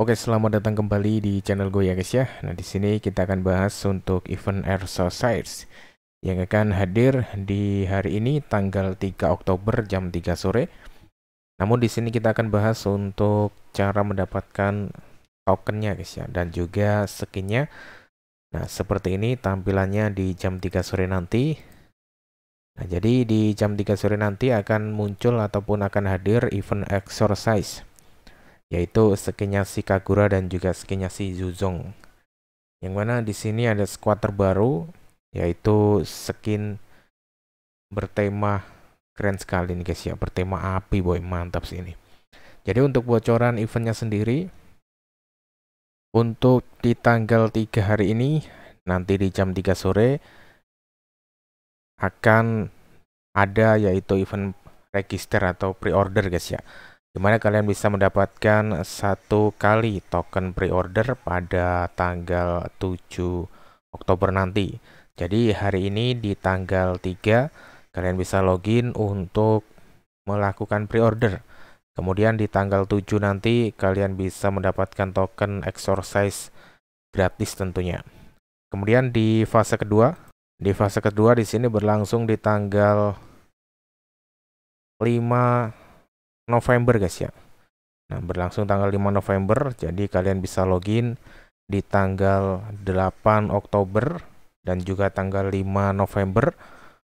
Oke, selamat datang kembali di channel gue ya guys ya. Nah, di sini kita akan bahas untuk event Air yang akan hadir di hari ini tanggal 3 Oktober jam 3 sore. Namun di sini kita akan bahas untuk cara mendapatkan tokennya guys ya dan juga skinnya. Nah, seperti ini tampilannya di jam 3 sore nanti. Nah, jadi di jam 3 sore nanti akan muncul ataupun akan hadir event exercise yaitu skinnya si Kagura dan juga skinnya si Zuzong. Yang mana di sini ada squad terbaru yaitu skin bertema keren sekali nih guys ya, bertema api boy, mantap sih ini. Jadi untuk bocoran eventnya sendiri untuk di tanggal 3 hari ini nanti di jam 3 sore akan ada yaitu event register atau pre-order guys ya dimana kalian bisa mendapatkan satu kali token pre-order pada tanggal 7 Oktober nanti. Jadi hari ini di tanggal 3 kalian bisa login untuk melakukan pre-order. Kemudian di tanggal 7 nanti kalian bisa mendapatkan token exercise gratis tentunya. Kemudian di fase kedua, di fase kedua di sini berlangsung di tanggal 5 November guys ya. Nah, berlangsung tanggal 5 November, jadi kalian bisa login di tanggal 8 Oktober dan juga tanggal 5 November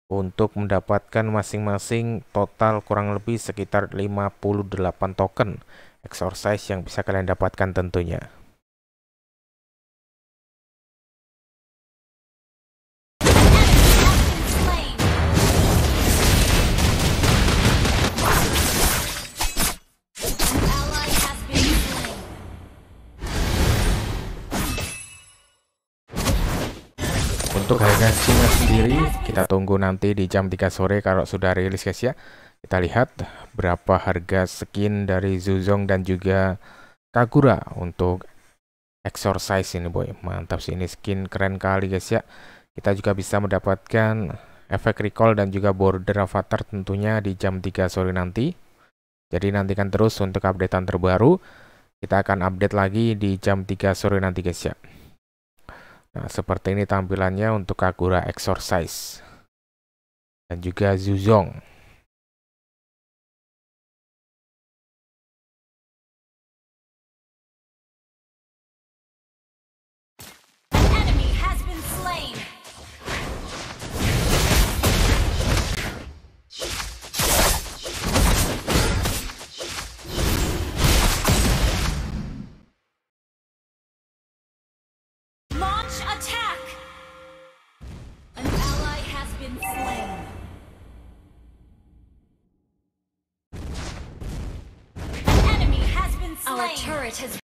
untuk mendapatkan masing-masing total kurang lebih sekitar 58 token exercise yang bisa kalian dapatkan tentunya. Untuk harga harganya sendiri kita tunggu nanti di jam 3 sore kalau sudah rilis guys ya. Kita lihat berapa harga skin dari Zuzong dan juga Kagura untuk exercise ini boy. Mantap sih ini skin keren kali guys ya. Kita juga bisa mendapatkan efek recall dan juga border avatar tentunya di jam 3 sore nanti. Jadi nantikan terus untuk updatean terbaru. Kita akan update lagi di jam 3 sore nanti guys ya. Nah, seperti ini tampilannya untuk Kagura Exorcise dan juga Zuzong. been slain. An enemy has been slain. Our turret has